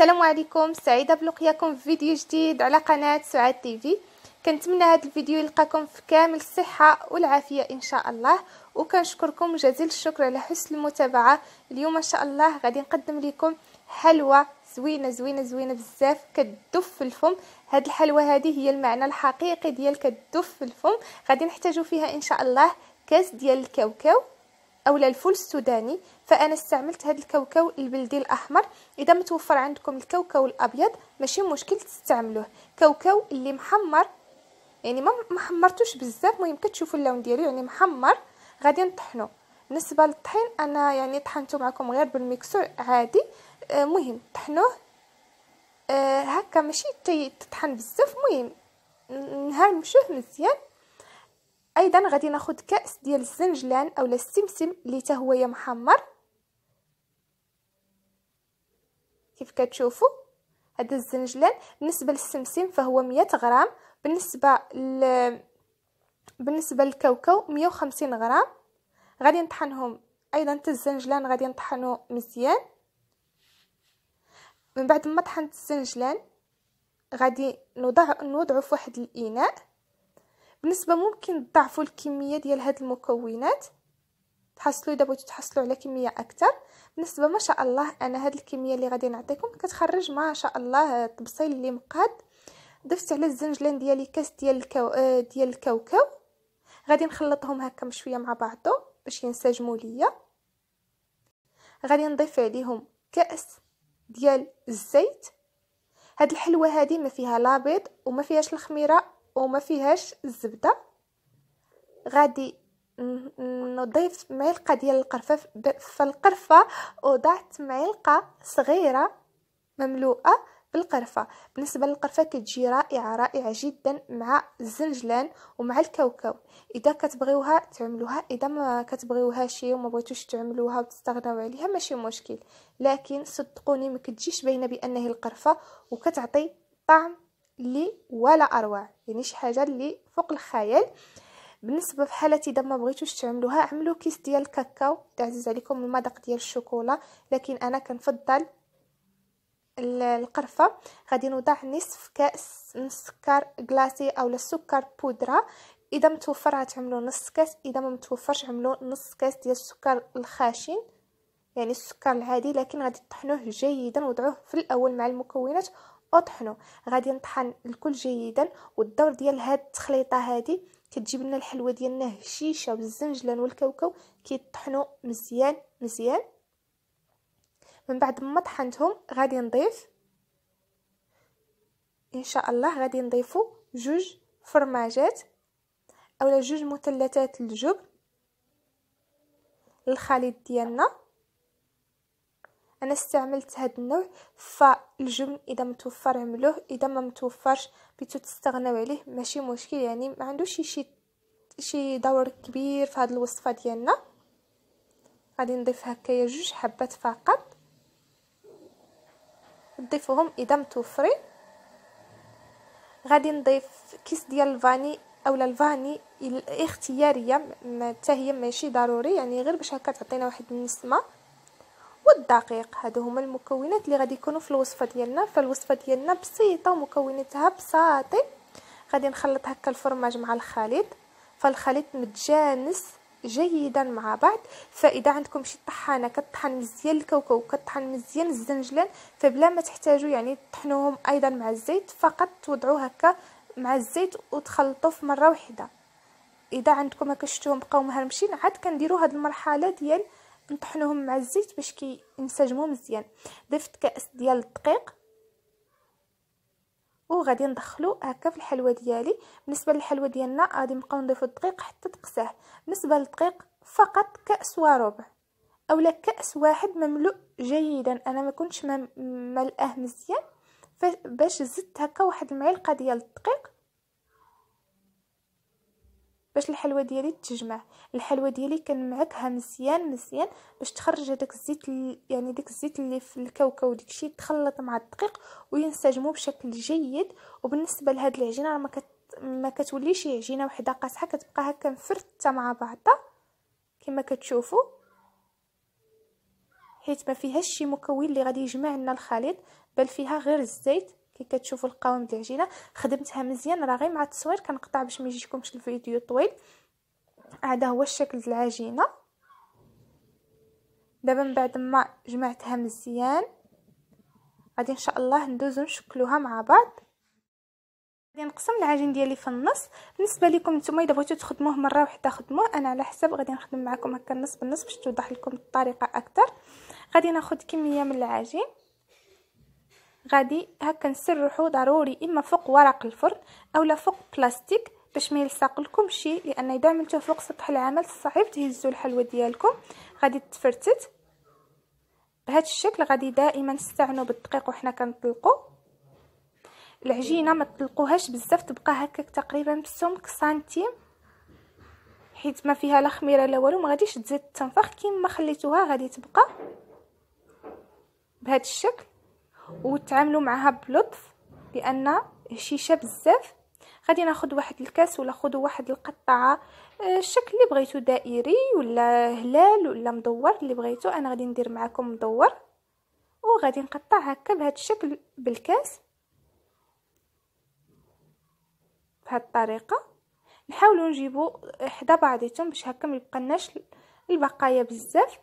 السلام عليكم سعيده بلقياكم في فيديو جديد على قناه سعاد تيفي كنتمنى هذا الفيديو يلقاكم في كامل الصحه والعافيه ان شاء الله وكنشكركم جزيل الشكر على حسن المتابعه اليوم ان شاء الله غادي نقدم لكم حلوى زوينه زوينه زوينه بزاف كدف في الفم هاد الحلوى هذه هي المعنى الحقيقي ديال كدف في الفم غادي نحتاجو فيها ان شاء الله كاس ديال الكاوكاو او الفول السوداني فانا استعملت هذا الكاوكاو البلدي الاحمر اذا متوفر عندكم الكاوكاو الابيض ماشي مشكل تستعملوه كاوكاو اللي محمر يعني ما محمرتوش بزاف مهم كتشوفوا اللون ديالو يعني محمر غادي نطحنو بالنسبه للطحين انا يعني طحنته معكم غير بالميكسور عادي آه مهم طحنوه آه، هكا ماشي تطحن بزاف مهم نهار مشوه مزيان ايضا غادي ناخذ كاس ديال الزنجلان اولا السمسم اللي حتى هو محمر كيف كتشوفوا هذا الزنجلان بالنسبه للسمسم فهو 100 غرام بالنسبه ل... بالنسبه للكاوكاو 150 غرام غادي نطحنهم ايضا حتى الزنجلان غادي نطحنو مزيان من بعد ما طحنت الزنجلان غادي نوضع نوضعو في واحد الاناء بالنسبه ممكن تضاعفوا الكميه ديال هاد المكونات تحصلوا اذا بغيتوا تحصلوا على كميه اكثر بالنسبه ما شاء الله انا هاد الكميه اللي غادي نعطيكم كتخرج ما شاء الله الطبسيل اللي مقاد ضفت على الزنجلان ديالي كاس ديال الكو... آه، ديال الكاوكاو غادي نخلطهم هكا بشويه مع بعضو باش ينسجموا ليا غادي نضيف عليهم كاس ديال الزيت هاد الحلوه هادي ما فيها لا بيض وما فيهاش الخميره وما فيهاش الزبده غادي نضيف معلقه ديال القرفه في القرفه وضعت معلقه صغيره مملوءه بالقرفه بالنسبه للقرفه كتجي رائعه رائعه جدا مع الزنجلان ومع الكاوكاو اذا كتبغيوها تعملوها اذا ما كتبغيوهاش وما بغيتوش تعملوها وتستغناو عليها ماشي مشكل لكن صدقوني ما كتجيش باينه بانه القرفه وكتعطي طعم لي ولا اروع يعني شي حاجه اللي فوق الخيال بالنسبه في حالتي اذا ما بغيتوش تعملوها عملوا كيس ديال الكاكاو تعزز عليكم المذاق ديال الشوكولا لكن انا كنفضل القرفه غادي نوضع نصف كاس السكر كلاصي اولا سكر بودره اذا متوفر غتعملوا نص كاس اذا ما متوفرش عملوا نص كاس ديال السكر الخشن يعني السكر العادي لكن غادي تطحنوه جيدا وضعوه في الاول مع المكونات اطحنوا غادي نطحن الكل جيدا والدور ديال هاد التخليطه هادي كتجيب لنا الحلوه ديالنا هشيشه والزنجلان والكاوكاو كيطحنوا مزيان مزيان من بعد ما طحنتهم غادي نضيف ان شاء الله غادي نضيفوا جوج فرماجات اولا جوج مثلثات الجبن الخليط ديالنا انا استعملت هاد النوع ف الجبن اذا متوفر عملوه اذا ما متوفرش بيتو تستغناو عليه ماشي مشكل يعني ما عندوش شي شي دور كبير في هذه الوصفه ديالنا غادي نضيف هكايا جوج حبات فقط نضيفهم اذا متوفرين غادي نضيف كيس ديال الفاني اولا الفاني اختياريه حتى هي ماشي ضروري يعني غير باش هكا تعطينا واحد النسمه والدقيق هادو هما المكونات اللي غادي يكونوا في الوصفه ديالنا فالوصفه ديالنا بسيطه ومكوناتها بساطي غادي نخلط هكا الفرماج مع الخليط فالخليط متجانس جيدا مع بعض فاذا عندكم شي طحانه كطحن مزيان الكاوكاو كطحن مزيان الزنجلان فبلا ما تحتاجوا يعني تطحنوهم ايضا مع الزيت فقط توضعوا هكا مع الزيت وتخلطوا في مره واحده اذا عندكم هكا شفتوهم بقاو مهرمشين عاد كنديروا هذه المرحله ديال نطحنوهم مع الزيت باش كينسجموا مزيان ضفت كاس ديال الدقيق وغادي ندخلو هكا في الحلوه ديالي بالنسبه للحلوه ديالنا غادي نبقاو نضيفو الدقيق حتى تقساه بالنسبه للدقيق فقط كاس وربع اولا كاس واحد مملوء جيدا انا ما كنتش ملقاه مزيان باش زدت هكا واحد المعلقه ديال الدقيق باش الحلوه ديالي تجمع الحلوه ديالي كنمعكها مزيان مزيان باش تخرج هذاك الزيت يعني داك الزيت اللي في الكاوكاو داكشي تخلط مع الدقيق وينسجموا بشكل جيد وبالنسبه لهاد العجينه راه ما كت ما كتوليش عجينه وحده قاصحه كتبقى هكا مفرته مع بعضها كما كتشوفوا حيت ما فيهاش شي مكون اللي غادي يجمع لنا الخليط بل فيها غير الزيت كي كتشوفوا القوام ديال العجينه خدمتها مزيان راه غير مع التصوير كنقطع باش ما يجيكمش الفيديو طويل هذا هو الشكل ديال العجينه دابا من بعد ما جمعتها مزيان غادي ان شاء الله ندوزو نشكلوها مع بعض غادي نقسم العجين ديالي في النص بالنسبه لكم نتوما الا بغيتو تخدموه مره واحده خدموه انا على حسب غادي نخدم معكم هكا النص بالنص باش توضح لكم الطريقه اكثر غادي ناخذ كميه من العجين غادي هكا نسرحو ضروري اما فوق ورق الفرن اولا فوق بلاستيك باش ما يلصق لكم شيء لان اذا عملتوه فوق سطح العمل صعيب تهزوا الحلوى ديالكم غادي تفرتت بهذا الشكل غادي دائما نستعنوا بالدقيق وحنا كنطلقوا العجينه ما تطلقوهاش بزاف تبقى هكاك تقريبا بسمك سنتيم حيت ما فيها لا خميره لا والو ما غاديش تزيد تنفخ كيما خليتوها غادي تبقى بهذا الشكل وتعاملوا معها بلطف لان هشيشه بزاف غادي ناخذ واحد الكاس ولا خذوا واحد القطعه آه، الشكل اللي بغيتو دائري ولا هلال ولا مدور اللي بغيتو انا غادي ندير معكم مدور وغادي نقطع هكا بهذا الشكل بالكاس بهذه الطريقه نحاولوا نجيبوا حدا بعضيتهم باش هكا ما البقايا بزاف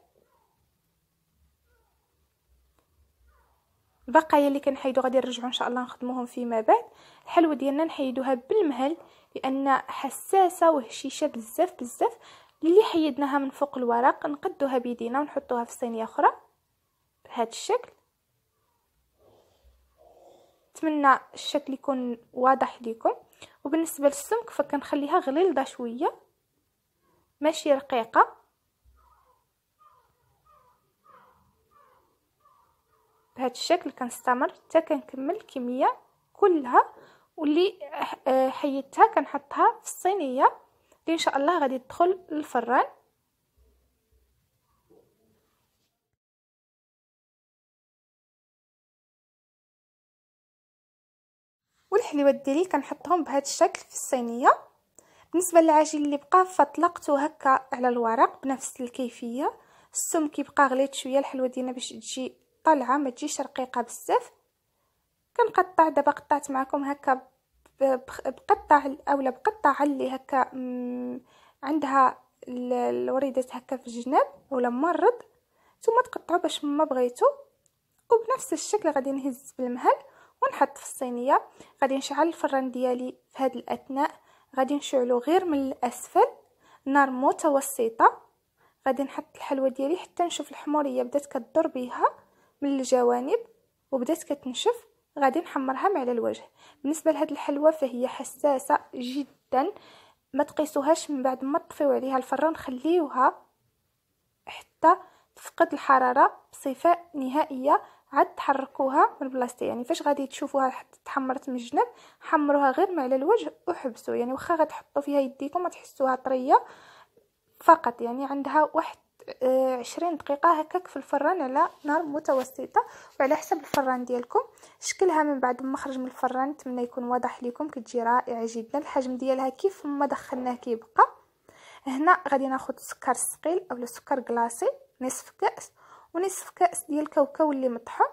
البقايا اللي كنحيدو غادي نرجعو ان شاء الله نخدموهم فيما بعد الحلوى ديالنا نحيدوها بالمهل لان حساسه وهشيشه بزاف بزاف اللي حيدناها من فوق الورق نقدوها بيدينا ونحطوها في صينيه اخرى بهذا الشكل نتمنى الشكل يكون واضح ليكم وبالنسبه للسمك فكنخليها غليظه شويه ماشي رقيقه بهاد الشكل كنستمر حتى كنكمل الكميه كلها واللي آه، حيدتها كنحطها في الصينيه اللي ان شاء الله غادي تدخل للفران والحلوات ديالي كنحطهم بهاد الشكل في الصينيه بالنسبه للعجين اللي بقى فطلقته هكا على الورق بنفس الكيفيه السم كيبقى غليت شويه الحلوه ديالنا باش تجي طالعه ما تجيش رقيقه بزاف كنقطع دابا قطعت معكم هكا بقطع اولا بقطع اللي هكا عندها الوريدات هكا في الجناب ولا مرض ثم تقطعوا باش ما بغيتو وبنفس الشكل غادي نهز بالمهل ونحط في الصينيه غادي نشعل الفران ديالي في هاد الاثناء غادي نشعلو غير من الاسفل نار متوسطه غادي نحط الحلوه ديالي حتى نشوف الحموريه بدات كدور بيها من الجوانب وبدات كتنشف غادي نحمرها مع على الوجه بالنسبه لهاد الحلوه فهي حساسه جدا ما تقيسوهاش من بعد ما تطفيو عليها الفران خليوها حتى تفقد الحراره بصفه نهائيه عاد تحركوها من بلاصتها يعني فاش غادي تشوفوها حتى تحمرت من الجنب حمروها غير مع على الوجه وحبسوا يعني واخا غتحطوا فيها يديكم ما تحسوها طريه فقط يعني عندها واحد آه، عشرين دقيقة هكاك في الفران على نار متوسطة وعلى حسب الفران ديالكم شكلها من بعد ما خرج من الفران نتمنى يكون واضح لكم كتجي رائعة جدا الحجم ديالها كيف ما دخلناه كيبقى هنا غادي ناخد سكر سقيل اولا سكر كلاصي نصف كاس ونصف كاس ديال الكاوكاو اللي مطحون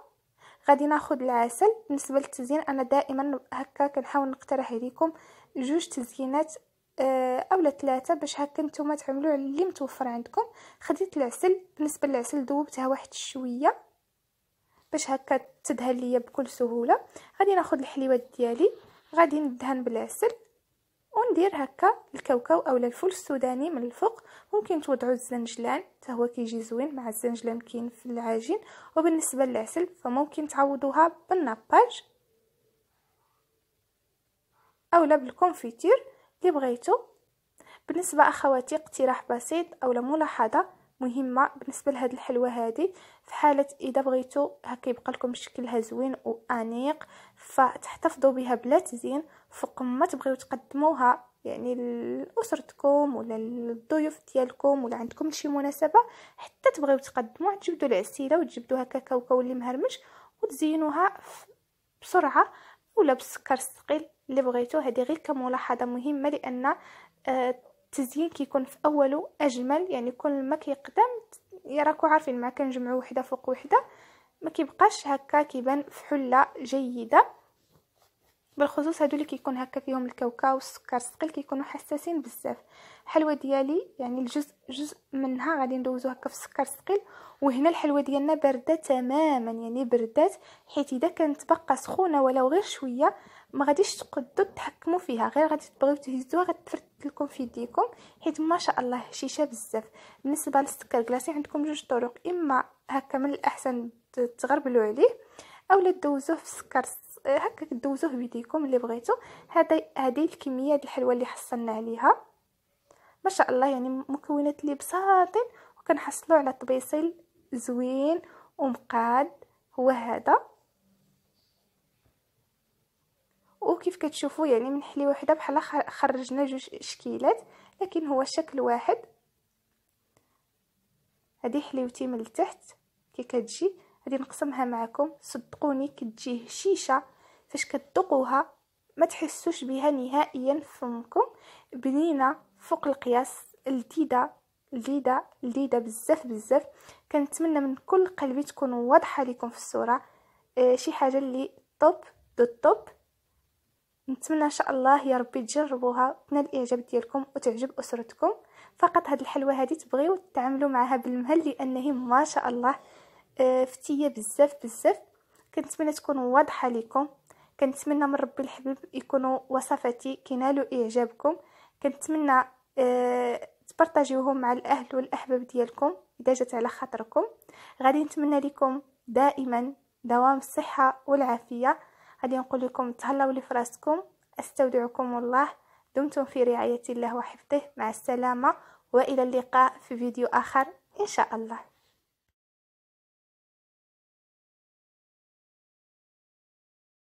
غادي ناخد العسل بالنسبه للتزيين انا دائما هكا كنحاول نقترح عليكم جوج تزيينات آه، او ثلاثة باش هكا نتوما تعملوا على اللي متوفر عندكم خديت العسل بالنسبه للعسل ذوبتها واحد شويه باش هكا تدهن ليا بكل سهوله غادي ناخذ الحليوات ديالي غادي ندهن بالعسل وندير هكا الكاوكاو اولا الفول السوداني من الفوق ممكن توضعوا الزنجلان حتى هو كيجي زوين مع الزنجلان كاين في العجين وبالنسبه للعسل فممكن تعوضوها بالناباج اولا بالكونفيتير اللي بغيتو بالنسبة أخواتي اقتراح بسيط أو ملاحظة مهمة بالنسبة لهاد الحلوى هادي في حالة إذا بغيتو هكي يبقى لكم شكلها زوين وأنيق فتحتفظوا بها بلا تزين فوق ما تبغيو تقدموها يعني لأسرتكم ولا للضيوف ديالكم ولا عندكم شي مناسبة حتى تبغيو تقدموها تجبدوا العسيلة وتجبدوا هكا كاوكاو اللي مهرمش وتزينوها بسرعة ولا بالسكر الثقيل اللي بغيتو هذه غير كملاحظه مهمه لان آه، التزيين كيكون في اوله اجمل يعني كل ما كيقدم يعني راكو عارفين مع كنجمعوا وحده فوق وحده ما كيبقاش هكا كيبان في حله جيده بالخصوص هادو اللي كيكون هكا فيهم الكاوكاو والسكر الثقيل كيكونوا حساسين بزاف الحلوه ديالي يعني الجزء جزء منها غادي ندوزو هكا في السكر الثقيل وهنا الحلوه ديالنا بارده تماما يعني بردات حيت اذا كانت باقا سخونه ولو غير شويه ما غاديش تقدروا تحكموا فيها غير غادي تبغيو تهزوها غتفرت لكم في يديكم حيت ما شاء الله هشيشه بزاف بالنسبه للسكر كلاصي عندكم جوج طرق اما هكا من الاحسن تغربلوا عليه اولا دوزوه في السكر هكا دوزوه بيديكم اللي بغيتو هذا هذه الكميه ديال الحلوه اللي حصلنا عليها ما شاء الله يعني مكونات اللي بساطين وكنحصلوا على طبيصيل زوين ومقاد هو هذا وكيف كتشوفوا يعني من حلي وحده بحال خرجنا جوج شكيلات لكن هو شكل واحد هذه حليوتي من التحت كي كتجي غادي نقسمها معكم صدقوني كتجي هشيشه فاش كتذوقوها ما تحسوش بها نهائيا فمكم بنينه فوق القياس لذيذه لذيذه لذيذه بزاف بزاف كنتمنى من كل قلبي تكون واضحه لكم في الصوره آه شي حاجه اللي طوب دو طوب نتمنى ان شاء الله يا ربي تجربوها تنال الاعجاب ديالكم وتعجب اسرتكم فقط هاد الحلوه هادي تبغيو تعاملوا معها بالمهل لانه ما شاء الله آه، فتيه بزاف بزاف كنتمنى تكون واضحه لكم كنتمنى من ربي الحبيب يكونوا وصفاتي كينالوا اعجابكم كنتمنى آه، تبارطاجيوهم مع الاهل والاحباب ديالكم اذا جات على خاطركم غادي نتمنى لكم دائما دوام الصحه والعافيه غادي نقول لكم تهلاو لي فراسكم استودعكم الله دمتم في رعايه الله وحفظه مع السلامه والى اللقاء في فيديو اخر ان شاء الله